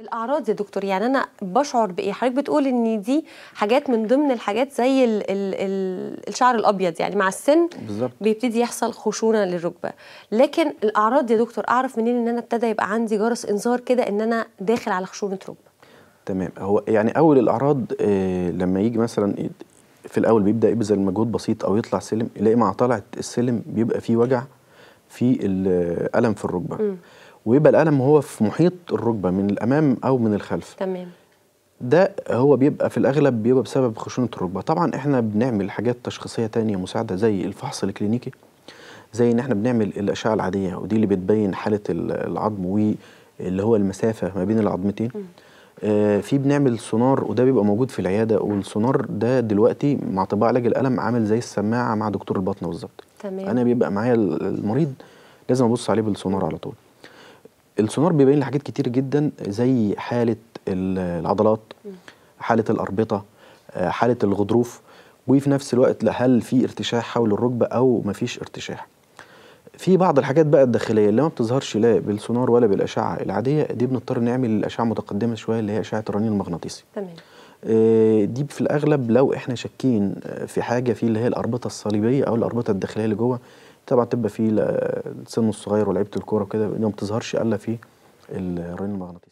الاعراض يا دكتور يعني انا بشعر بايه حضرتك بتقول ان دي حاجات من ضمن الحاجات زي الـ الـ الـ الشعر الابيض يعني مع السن بالزبط. بيبتدي يحصل خشونه للركبه لكن الاعراض يا دكتور اعرف منين ان انا ابتدى يبقى عندي جرس انذار كده ان انا داخل على خشونه ركبه تمام هو يعني اول الاعراض آه لما يجي مثلا في الاول بيبدا يبذل مجهود بسيط او يطلع سلم يلاقي مع طلعه السلم بيبقى فيه وجع في الالم آه، في الركبه ويبقى الألم هو في محيط الركبة من الأمام أو من الخلف تمام ده هو بيبقى في الأغلب بيبقى بسبب خشونة الركبة طبعا إحنا بنعمل حاجات تشخيصية تانية مساعدة زي الفحص الكلينيكي زي إن إحنا بنعمل الأشعة العادية ودي اللي بتبين حالة العظم واللي هو المسافة ما بين العظمتين آه في بنعمل سونار وده بيبقى موجود في العياده والسونار ده دلوقتي مع طباع علاج الالم عامل زي السماعه مع دكتور الباطنه بالظبط تمام انا بيبقى معايا المريض لازم ابص عليه بالسونار على طول السونار بيبين لحاجات حاجات كتير جدا زي حاله العضلات حاله الاربطه آه، حاله الغضروف وفي نفس الوقت هل في ارتشاح حول الركبه او مفيش ارتشاح في بعض الحاجات بقى الداخليه اللي ما بتظهرش لا بالسونار ولا بالاشعه العاديه دي بنضطر نعمل الاشعه متقدمه شويه اللي هي اشعه الرنين المغناطيسي تمام آه، دي في الاغلب لو احنا شاكين آه، في حاجه في اللي هي الاربطه الصليبيه او الاربطه الداخليه اللي جوه طبعا تبقى فيه السن الصغير ولعيبه الكوره وكده ما بتظهرش الا في الرين المغناطيسي